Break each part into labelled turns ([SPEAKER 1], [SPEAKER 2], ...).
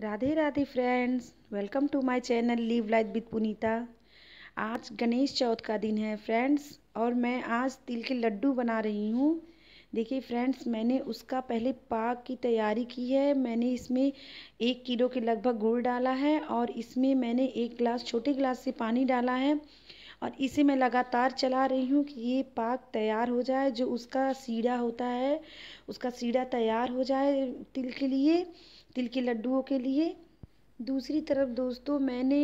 [SPEAKER 1] Radhe Radhe friends welcome to my channel live life with Punita आज गणेश चौथ का दिन है फ्रेंड्स और मैं आज तिल के लड्डू बना रही हूँ देखिए फ्रेंड्स मैंने उसका पहले पाक की तैयारी की है मैंने इसमें एक किलो के लगभग गुड़ डाला है और इसमें मैंने एक गिलास छोटे गिलास से पानी डाला है और इसे मैं लगातार चला रही हूँ कि ये पाक तैयार हो जाए जो उसका सीढ़ा होता है उसका सीढ़ा तैयार हो जाए तिल के लिए तिल के लड्डुओं के लिए दूसरी तरफ दोस्तों मैंने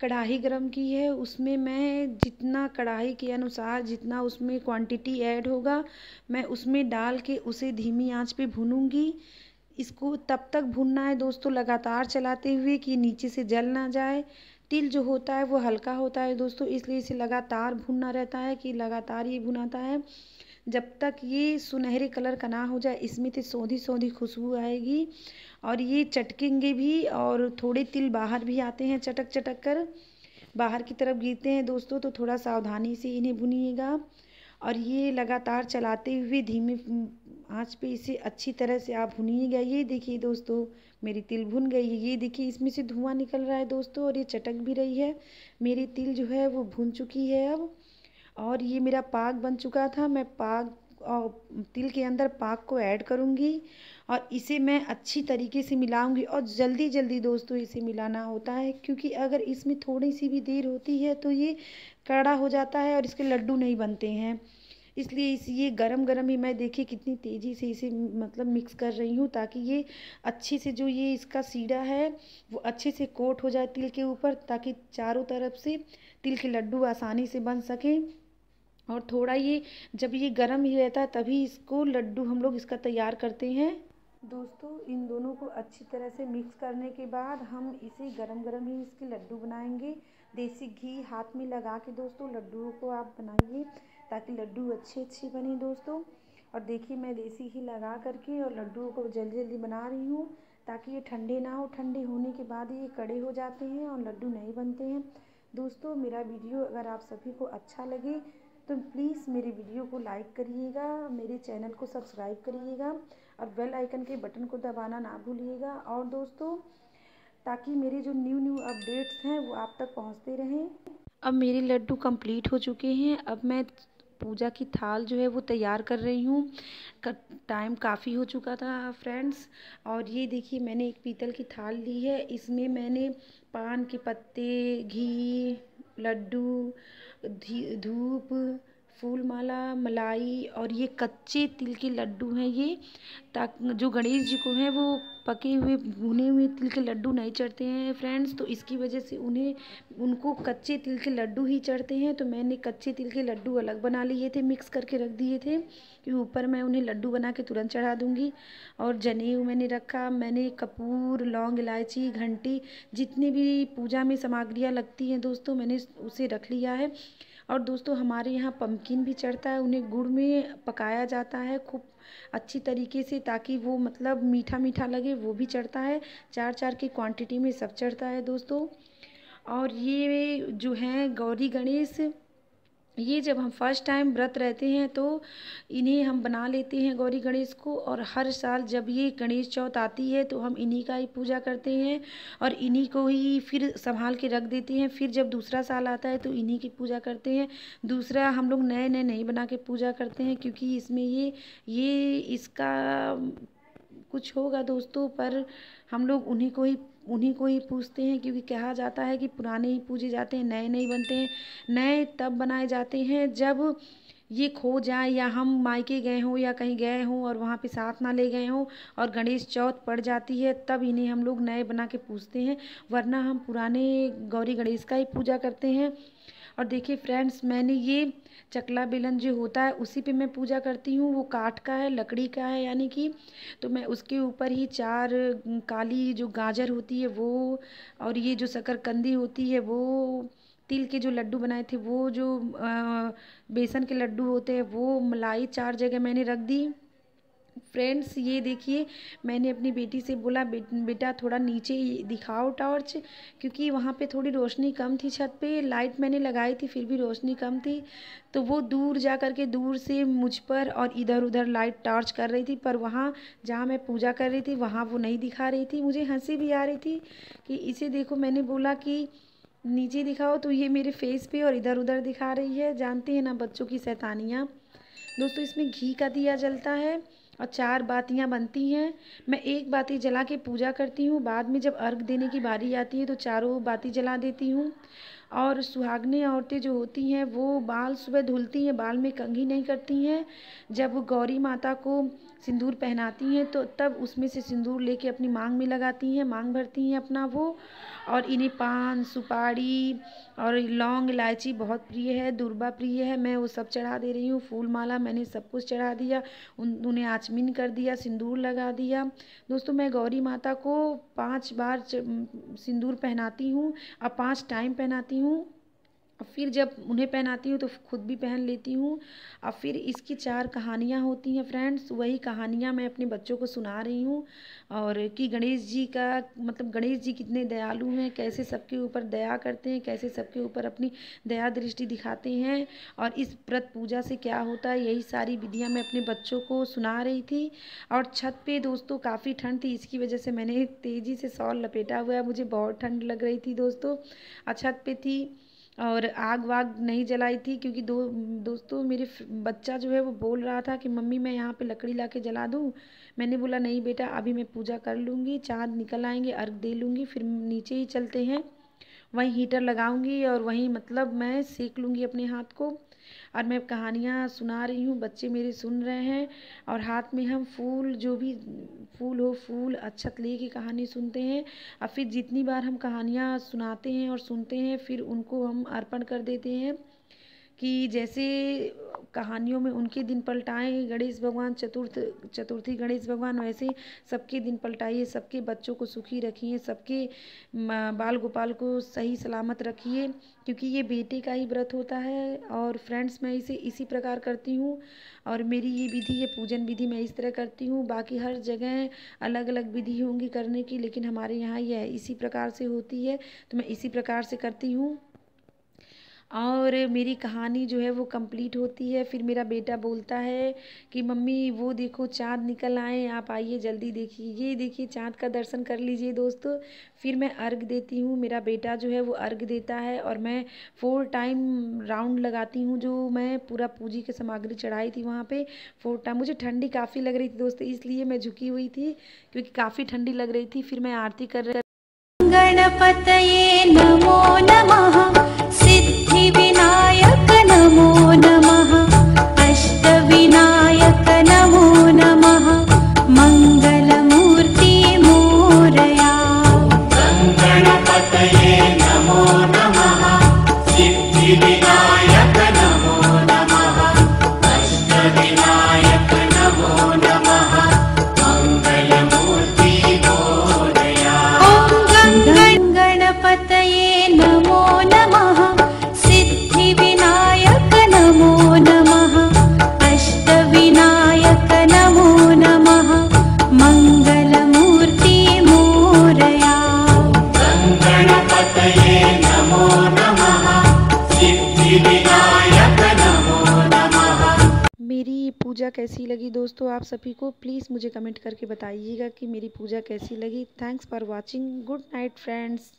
[SPEAKER 1] कढ़ाई गर्म की है उसमें मैं जितना कढ़ाई के अनुसार जितना उसमें क्वांटिटी ऐड होगा मैं उसमें डाल के उसे धीमी आंच पे भूनूंगी इसको तब तक भूनना है दोस्तों लगातार चलाते हुए कि नीचे से जल ना जाए तिल जो होता है वो हल्का होता है दोस्तों इसलिए इसे लगातार भूनना रहता है कि लगातार ये भुनाता है जब तक ये सुनहरे कलर का ना हो जाए इसमें तो सौधी सौधी खुशबू आएगी और ये चटकेंगे भी और थोड़े तिल बाहर भी आते हैं चटक चटक कर बाहर की तरफ गिरते हैं दोस्तों तो थोड़ा सावधानी से इन्हें भुनिएगा और ये लगातार चलाते हुए धीमे हम्म, आंच पे इसे अच्छी तरह से आप भुनिएगा ये देखिए दोस्तों मेरी तिल भुन गई है ये देखिए इसमें से धुआं निकल रहा है दोस्तों और ये चटक भी रही है मेरी तिल जो है वो भुन चुकी है अब और ये मेरा पाक बन चुका था मैं पाक और तिल के अंदर पाक को ऐड करूँगी और इसे मैं अच्छी तरीके से मिलाऊँगी और जल्दी जल्दी दोस्तों इसे मिलाना होता है क्योंकि अगर इसमें थोड़ी सी भी देर होती है तो ये कड़ा हो जाता है और इसके लड्डू नहीं बनते हैं इसलिए इस ये गरम गरम ही मैं देखिए कितनी तेज़ी से इसे मतलब मिक्स कर रही हूँ ताकि ये अच्छे से जो ये इसका सीढ़ा है वो अच्छे से कोट हो जाए तिल के ऊपर ताकि चारों तरफ से तिल के लड्डू आसानी से बन सकें और थोड़ा ये जब ये गर्म ही रहता है तभी इसको लड्डू हम लोग इसका तैयार करते हैं दोस्तों इन दोनों को अच्छी तरह से मिक्स करने के बाद हम इसे गरम गरम ही इसके लड्डू बनाएंगे देसी घी हाथ में लगा के दोस्तों लड्डू को आप बनाइए ताकि लड्डू अच्छे अच्छे बने दोस्तों और देखिए मैं देसी घी लगा करके और लड्डू को जल्दी जल्दी बना रही हूँ ताकि ये ठंडे ना हो ठंडे होने के बाद ये कड़े हो जाते हैं और लड्डू नहीं बनते हैं दोस्तों मेरा वीडियो अगर आप सभी को अच्छा लगे तो प्लीज़ मेरी वीडियो को लाइक करिएगा मेरे चैनल को सब्सक्राइब करिएगा और बेल आइकन के बटन को दबाना ना भूलिएगा और दोस्तों ताकि मेरे जो न्यू न्यू अपडेट्स हैं वो आप तक पहुंचते रहें अब मेरे लड्डू कंप्लीट हो चुके हैं अब मैं पूजा की थाल जो है वो तैयार कर रही हूँ टाइम काफ़ी हो चुका था फ्रेंड्स और ये देखिए मैंने एक पीतल की थाल ली है इसमें मैंने पान के पत्ते घी लड्डू धूप फूल माला मलाई और ये कच्चे तिल के लड्डू हैं ये ताकि जो गणेश जी को हैं वो पके हुए भुने हुए तिल के लड्डू नहीं चढ़ते हैं फ्रेंड्स तो इसकी वजह से उन्हें उनको कच्चे तिल के लड्डू ही चढ़ते हैं तो मैंने कच्चे तिल के लड्डू अलग बना लिए थे मिक्स करके रख दिए थे कि ऊपर मैं उन्हें लड्डू बना के तुरंत चढ़ा दूँगी और जनेऊ मैंने रखा मैंने कपूर लौंग इलायची घंटी जितनी भी पूजा में सामग्रियाँ लगती हैं दोस्तों मैंने उसे रख लिया है और दोस्तों हमारे यहाँ पम्पकिन भी चढ़ता है उन्हें गुड़ में पकाया जाता है खूब अच्छी तरीके से ताकि वो मतलब मीठा मीठा लगे वो भी चढ़ता है चार चार की क्वांटिटी में सब चढ़ता है दोस्तों और ये जो है गौरी गणेश ये जब हम फर्स्ट टाइम व्रत रहते हैं तो इन्हें हम बना लेते हैं गौरी गणेश को और हर साल जब ये गणेश चौथ आती है तो हम इन्हीं का ही पूजा करते हैं और इन्हीं को ही फिर संभाल के रख देते हैं फिर जब दूसरा साल आता है तो इन्हीं की पूजा करते हैं दूसरा हम लोग नए नए नहीं बना के पूजा करते हैं क्योंकि इसमें ये ये इसका कुछ होगा दोस्तों पर हम लोग उन्हीं को ही उन्हीं को ही पूजते हैं क्योंकि कहा जाता है कि पुराने ही पूजे जाते हैं नए नहीं बनते हैं नए तब बनाए जाते हैं जब ये खो जाए या हम मायके गए हों या कहीं गए हों और वहाँ पे साथ ना ले गए हों और गणेश चौथ पड़ जाती है तब इन्हें हम लोग नए बना के पूजते हैं वरना हम पुराने गौरी गणेश का ही पूजा करते हैं और देखिए फ्रेंड्स मैंने ये चकला बेलन जो होता है उसी पे मैं पूजा करती हूँ वो काठ का है लकड़ी का है यानी कि तो मैं उसके ऊपर ही चार काली जो गाजर होती है वो और ये जो शकरकंदी होती है वो तिल के जो लड्डू बनाए थे वो जो आ, बेसन के लड्डू होते हैं वो मलाई चार जगह मैंने रख दी फ्रेंड्स ये देखिए मैंने अपनी बेटी से बोला बे, बेटा थोड़ा नीचे दिखाओ टॉर्च क्योंकि वहाँ पे थोड़ी रोशनी कम थी छत पे लाइट मैंने लगाई थी फिर भी रोशनी कम थी तो वो दूर जा कर के दूर से मुझ पर और इधर उधर लाइट टॉर्च कर रही थी पर वहाँ जहाँ मैं पूजा कर रही थी वहाँ वो नहीं दिखा रही थी मुझे हंसी भी आ रही थी कि इसे देखो मैंने बोला कि नीचे दिखाओ तो ये मेरे फेस पे और इधर उधर दिखा रही है जानते हैं ना बच्चों की सैतानियाँ दोस्तों इसमें घी का दिया जलता है और चार बातियाँ बनती हैं मैं एक बाती जला के पूजा करती हूँ बाद में जब अर्घ देने की बारी आती है तो चारों बाती जला देती हूँ और सुहागने औरतें जो होती हैं वो बाल सुबह धुलती हैं बाल में कंघी नहीं करती हैं जब गौरी माता को सिंदूर पहनाती हैं तो तब उसमें से सिंदूर लेके अपनी मांग में लगाती हैं मांग भरती हैं अपना वो और इन्हें पान सुपारी और लौंग इलायची बहुत प्रिय है दुर्बा प्रिय है मैं वो सब चढ़ा दे रही हूँ फूल माला मैंने सब कुछ चढ़ा दिया उन उन्हें आचमिन कर दिया सिंदूर लगा दिया दोस्तों मैं गौरी माता को पाँच बार सिंदूर पहनाती हूँ और पाँच टाइम पहनाती 21 फिर जब उन्हें पहनाती हूँ तो खुद भी पहन लेती हूँ और फिर इसकी चार कहानियाँ होती हैं फ्रेंड्स वही कहानियाँ मैं अपने बच्चों को सुना रही हूँ और कि गणेश जी का मतलब गणेश जी कितने दयालु हैं कैसे सबके ऊपर दया करते हैं कैसे सबके ऊपर अपनी दया दृष्टि दिखाते हैं और इस व्रत पूजा से क्या होता है यही सारी विधियाँ मैं अपने बच्चों को सुना रही थी और छत पर दोस्तों काफ़ी ठंड थी इसकी वजह से मैंने तेज़ी से सॉल लपेटा हुआ मुझे बहुत ठंड लग रही थी दोस्तों और छत पर थी और आग वाग नहीं जलाई थी क्योंकि दो दोस्तों मेरे बच्चा जो है वो बोल रहा था कि मम्मी मैं यहाँ पे लकड़ी ला के जला दूँ मैंने बोला नहीं बेटा अभी मैं पूजा कर लूँगी चाँद निकल आएंगे अर्घ दे लूँगी फिर नीचे ही चलते हैं वहीं हीटर लगाऊंगी और वहीं मतलब मैं सीख लूँगी अपने हाथ को और मैं कहानियाँ सुना रही हूँ बच्चे मेरे सुन रहे हैं और हाथ में हम फूल जो भी फूल हो फूल अच्छत ले के कहानी सुनते हैं और फिर जितनी बार हम कहानियाँ सुनाते हैं और सुनते हैं फिर उनको हम अर्पण कर देते हैं कि जैसे कहानियों में उनके दिन पलटाए गणेश भगवान चतुर्थ चतुर्थी गणेश भगवान वैसे सबके दिन पलटाइए सबके बच्चों को सुखी रखिए सबके बाल गोपाल को सही सलामत रखिए क्योंकि ये बेटे का ही व्रत होता है और फ्रेंड्स मैं इसे इसी प्रकार करती हूँ और मेरी ये विधि ये पूजन विधि मैं इस तरह करती हूँ बाकी हर जगह अलग अलग विधि होंगी करने की लेकिन हमारे यहाँ यह इसी प्रकार से होती है तो मैं इसी प्रकार से करती हूँ और मेरी कहानी जो है वो कंप्लीट होती है फिर मेरा बेटा बोलता है कि मम्मी वो देखो चाँद निकल आए आप आइए जल्दी देखिए ये देखिए चाँद का दर्शन कर लीजिए दोस्तों फिर मैं अर्घ देती हूँ मेरा बेटा जो है वो अर्घ देता है और मैं फोर टाइम राउंड लगाती हूँ जो मैं पूरा पूजी की सामग्री चढ़ाई थी वहाँ पर फोर टाइम मुझे ठंडी काफ़ी लग रही थी दोस्तों इसलिए मैं झुकी हुई थी क्योंकि काफ़ी ठंडी लग रही थी फिर मैं आरती कर रही गणपत नमो नम कैसी लगी दोस्तों आप सभी को प्लीज़ मुझे कमेंट करके बताइएगा कि मेरी पूजा कैसी लगी thanks for watching good night friends